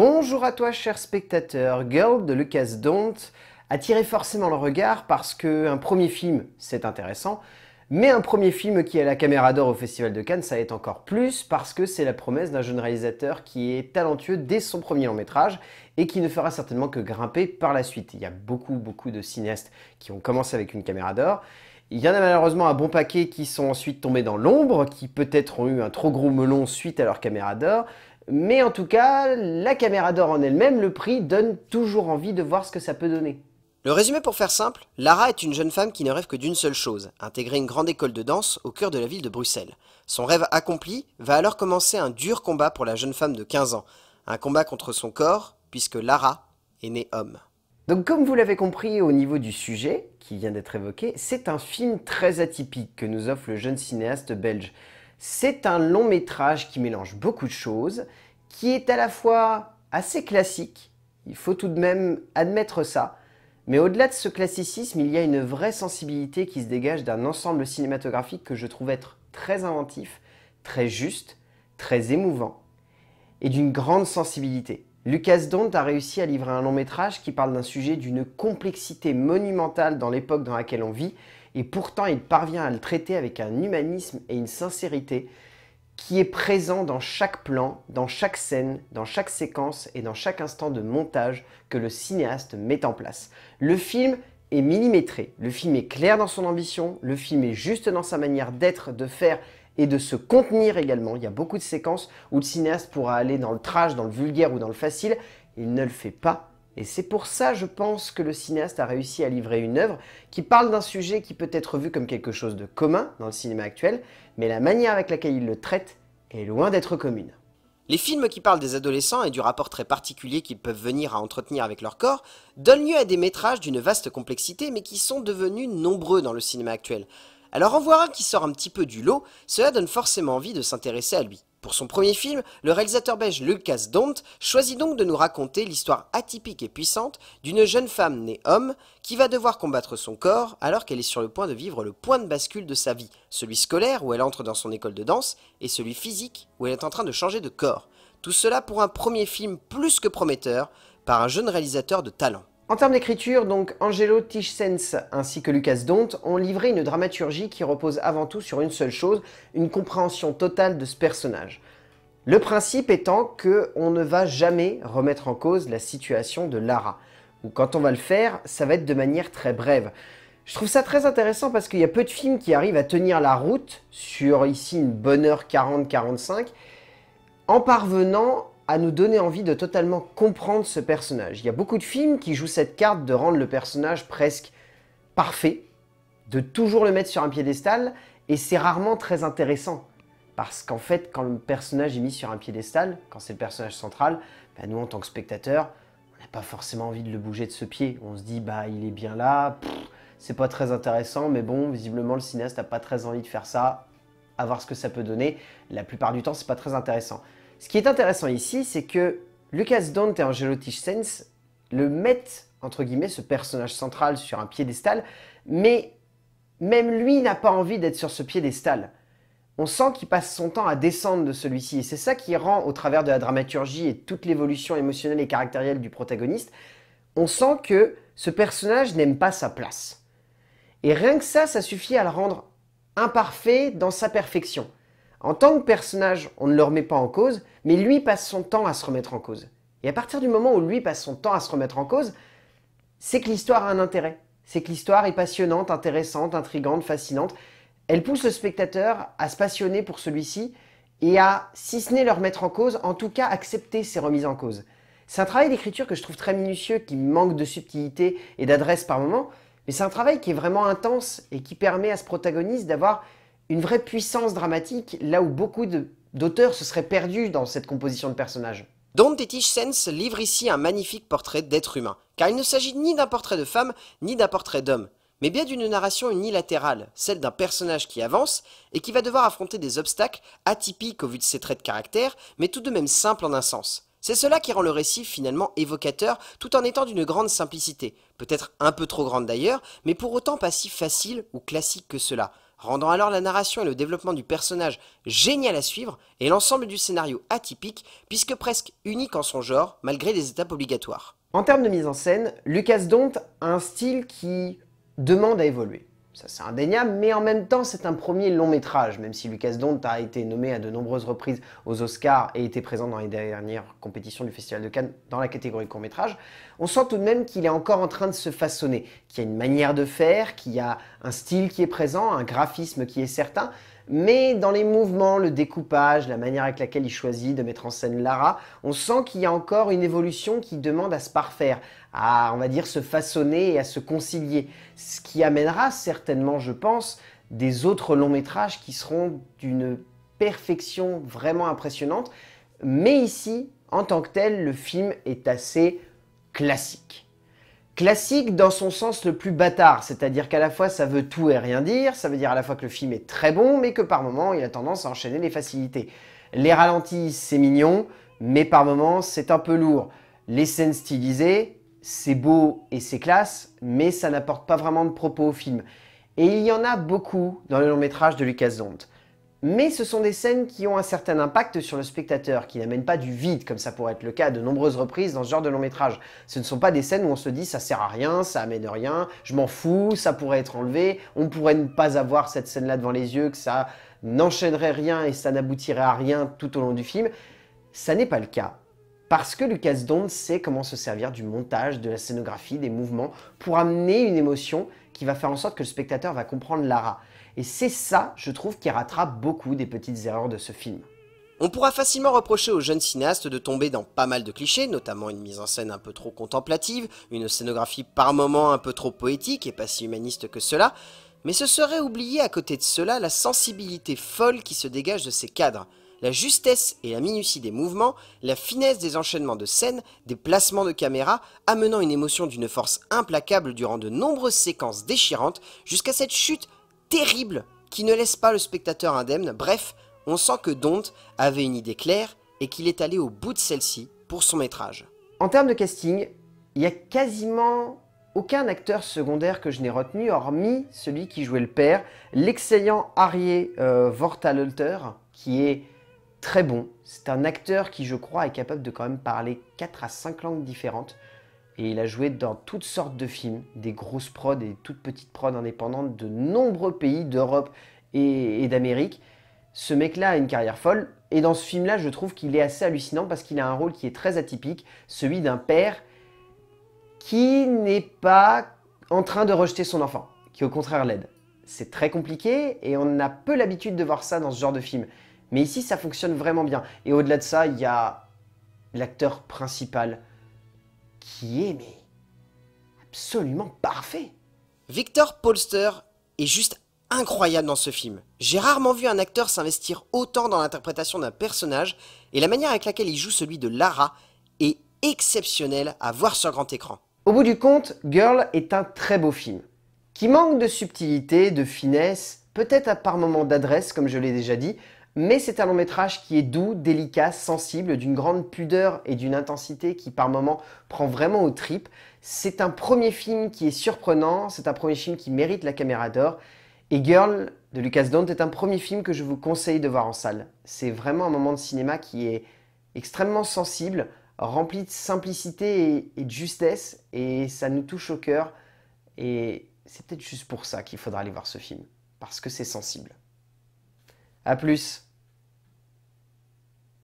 Bonjour à toi, cher spectateur. Girl de Lucas Dont tiré forcément le regard parce qu'un premier film, c'est intéressant, mais un premier film qui a la caméra d'or au Festival de Cannes, ça est encore plus parce que c'est la promesse d'un jeune réalisateur qui est talentueux dès son premier long métrage et qui ne fera certainement que grimper par la suite. Il y a beaucoup, beaucoup de cinéastes qui ont commencé avec une caméra d'or. Il y en a malheureusement un bon paquet qui sont ensuite tombés dans l'ombre, qui peut-être ont eu un trop gros melon suite à leur caméra d'or, mais en tout cas, la caméra d'or en elle-même, le prix, donne toujours envie de voir ce que ça peut donner. Le résumé pour faire simple, Lara est une jeune femme qui ne rêve que d'une seule chose, intégrer une grande école de danse au cœur de la ville de Bruxelles. Son rêve accompli va alors commencer un dur combat pour la jeune femme de 15 ans, un combat contre son corps, puisque Lara est née homme. Donc comme vous l'avez compris au niveau du sujet, qui vient d'être évoqué, c'est un film très atypique que nous offre le jeune cinéaste belge. C'est un long métrage qui mélange beaucoup de choses, qui est à la fois assez classique, il faut tout de même admettre ça, mais au-delà de ce classicisme, il y a une vraie sensibilité qui se dégage d'un ensemble cinématographique que je trouve être très inventif, très juste, très émouvant, et d'une grande sensibilité. Lucas Dont a réussi à livrer un long métrage qui parle d'un sujet d'une complexité monumentale dans l'époque dans laquelle on vit et pourtant il parvient à le traiter avec un humanisme et une sincérité qui est présent dans chaque plan, dans chaque scène, dans chaque séquence et dans chaque instant de montage que le cinéaste met en place. Le film est millimétré, le film est clair dans son ambition, le film est juste dans sa manière d'être, de faire et de se contenir également. Il y a beaucoup de séquences où le cinéaste pourra aller dans le trash, dans le vulgaire ou dans le facile, il ne le fait pas et c'est pour ça, je pense, que le cinéaste a réussi à livrer une œuvre qui parle d'un sujet qui peut être vu comme quelque chose de commun dans le cinéma actuel, mais la manière avec laquelle il le traite est loin d'être commune. Les films qui parlent des adolescents et du rapport très particulier qu'ils peuvent venir à entretenir avec leur corps donnent lieu à des métrages d'une vaste complexité mais qui sont devenus nombreux dans le cinéma actuel. Alors en voir un qui sort un petit peu du lot, cela donne forcément envie de s'intéresser à lui. Pour son premier film, le réalisateur belge Lucas Dont choisit donc de nous raconter l'histoire atypique et puissante d'une jeune femme née homme qui va devoir combattre son corps alors qu'elle est sur le point de vivre le point de bascule de sa vie, celui scolaire où elle entre dans son école de danse et celui physique où elle est en train de changer de corps. Tout cela pour un premier film plus que prometteur par un jeune réalisateur de talent. En termes d'écriture, donc Angelo Tischens ainsi que Lucas Dont ont livré une dramaturgie qui repose avant tout sur une seule chose, une compréhension totale de ce personnage. Le principe étant que on ne va jamais remettre en cause la situation de Lara. Ou quand on va le faire, ça va être de manière très brève. Je trouve ça très intéressant parce qu'il y a peu de films qui arrivent à tenir la route sur ici une bonne heure 40-45 en parvenant à nous donner envie de totalement comprendre ce personnage. Il y a beaucoup de films qui jouent cette carte de rendre le personnage presque parfait, de toujours le mettre sur un piédestal, et c'est rarement très intéressant. Parce qu'en fait, quand le personnage est mis sur un piédestal, quand c'est le personnage central, bah, nous en tant que spectateur, on n'a pas forcément envie de le bouger de ce pied. On se dit, bah il est bien là, c'est pas très intéressant, mais bon, visiblement le cinéaste n'a pas très envie de faire ça, à voir ce que ça peut donner. La plupart du temps, c'est pas très intéressant. Ce qui est intéressant ici, c'est que Lucas Dante et Angelo Tischsens le mettent, entre guillemets, ce personnage central sur un piédestal, mais même lui n'a pas envie d'être sur ce piédestal. On sent qu'il passe son temps à descendre de celui-ci, et c'est ça qui rend, au travers de la dramaturgie et toute l'évolution émotionnelle et caractérielle du protagoniste, on sent que ce personnage n'aime pas sa place. Et rien que ça, ça suffit à le rendre imparfait dans sa perfection. En tant que personnage, on ne le remet pas en cause, mais lui passe son temps à se remettre en cause. Et à partir du moment où lui passe son temps à se remettre en cause, c'est que l'histoire a un intérêt. C'est que l'histoire est passionnante, intéressante, intrigante, fascinante. Elle pousse le spectateur à se passionner pour celui-ci et à, si ce n'est le remettre en cause, en tout cas accepter ses remises en cause. C'est un travail d'écriture que je trouve très minutieux, qui manque de subtilité et d'adresse par moment, mais c'est un travail qui est vraiment intense et qui permet à ce protagoniste d'avoir une vraie puissance dramatique là où beaucoup d'auteurs se seraient perdus dans cette composition de personnages. Don Tetich Sens livre ici un magnifique portrait d'être humain, car il ne s'agit ni d'un portrait de femme, ni d'un portrait d'homme, mais bien d'une narration unilatérale, celle d'un personnage qui avance et qui va devoir affronter des obstacles atypiques au vu de ses traits de caractère, mais tout de même simples en un sens. C'est cela qui rend le récit finalement évocateur tout en étant d'une grande simplicité, peut-être un peu trop grande d'ailleurs, mais pour autant pas si facile ou classique que cela, rendant alors la narration et le développement du personnage génial à suivre et l'ensemble du scénario atypique, puisque presque unique en son genre, malgré les étapes obligatoires. En termes de mise en scène, Lucas Dont a un style qui demande à évoluer ça c'est indéniable, mais en même temps c'est un premier long métrage, même si Lucas Dont a été nommé à de nombreuses reprises aux Oscars et était présent dans les dernières compétitions du Festival de Cannes dans la catégorie court métrage, on sent tout de même qu'il est encore en train de se façonner, qu'il y a une manière de faire, qu'il y a un style qui est présent, un graphisme qui est certain, mais dans les mouvements, le découpage, la manière avec laquelle il choisit de mettre en scène Lara, on sent qu'il y a encore une évolution qui demande à se parfaire, à, on va dire, se façonner et à se concilier. Ce qui amènera certainement, je pense, des autres longs métrages qui seront d'une perfection vraiment impressionnante. Mais ici, en tant que tel, le film est assez classique. Classique dans son sens le plus bâtard, c'est-à-dire qu'à la fois ça veut tout et rien dire, ça veut dire à la fois que le film est très bon, mais que par moments il a tendance à enchaîner les facilités. Les ralentis, c'est mignon, mais par moments c'est un peu lourd. Les scènes stylisées, c'est beau et c'est classe, mais ça n'apporte pas vraiment de propos au film. Et il y en a beaucoup dans le long métrage de Lucas Zondt mais ce sont des scènes qui ont un certain impact sur le spectateur, qui n'amènent pas du vide, comme ça pourrait être le cas de nombreuses reprises dans ce genre de long métrage. Ce ne sont pas des scènes où on se dit ça sert à rien, ça amène rien, je m'en fous, ça pourrait être enlevé, on pourrait ne pas avoir cette scène-là devant les yeux, que ça n'enchaînerait rien et ça n'aboutirait à rien tout au long du film. Ça n'est pas le cas. Parce que Lucas Donne sait comment se servir du montage, de la scénographie, des mouvements, pour amener une émotion qui va faire en sorte que le spectateur va comprendre Lara. Et c'est ça, je trouve, qui rattrape beaucoup des petites erreurs de ce film. On pourra facilement reprocher aux jeunes cinéastes de tomber dans pas mal de clichés, notamment une mise en scène un peu trop contemplative, une scénographie par moments un peu trop poétique et pas si humaniste que cela, mais ce serait oublier à côté de cela la sensibilité folle qui se dégage de ces cadres, la justesse et la minutie des mouvements, la finesse des enchaînements de scènes, des placements de caméra, amenant une émotion d'une force implacable durant de nombreuses séquences déchirantes, jusqu'à cette chute terrible qui ne laisse pas le spectateur indemne. Bref, on sent que Dont avait une idée claire et qu'il est allé au bout de celle-ci pour son métrage. En termes de casting, il y a quasiment aucun acteur secondaire que je n'ai retenu, hormis celui qui jouait le père, l'excellent Harry euh, qui est très bon. C'est un acteur qui, je crois, est capable de quand même parler 4 à 5 langues différentes. Et il a joué dans toutes sortes de films, des grosses prods et toutes petites prods indépendantes de nombreux pays d'Europe et, d'Amérique. Ce mec-là a une carrière folle. Et dans ce film-là, je trouve qu'il est assez hallucinant parce qu'il a un rôle qui est très atypique, celui d'un père qui n'est pas en train de rejeter son enfant, qui au contraire l'aide. C'est très compliqué et on a peu l'habitude de voir ça dans ce genre de film. Mais ici, ça fonctionne vraiment bien. Et au-delà de ça, il y a l'acteur principal qui est absolument parfait. Victor Polster est juste incroyable dans ce film. J'ai rarement vu un acteur s'investir autant dans l'interprétation d'un personnage et la manière avec laquelle il joue celui de Lara est exceptionnelle à voir sur grand écran. Au bout du compte, Girl est un très beau film qui manque de subtilité, de finesse, peut-être à par moments d'adresse comme je l'ai déjà dit, mais c'est un long métrage qui est doux, délicat, sensible, d'une grande pudeur et d'une intensité qui par moments prend vraiment aux tripes. C'est un premier film qui est surprenant, c'est un premier film qui mérite la caméra d'or. Et Girl de Lucas Dont est un premier film que je vous conseille de voir en salle. C'est vraiment un moment de cinéma qui est extrêmement sensible, rempli de simplicité et, de justesse, et ça nous touche au cœur. Et c'est peut-être juste pour ça qu'il faudra aller voir ce film, parce que c'est sensible. A plus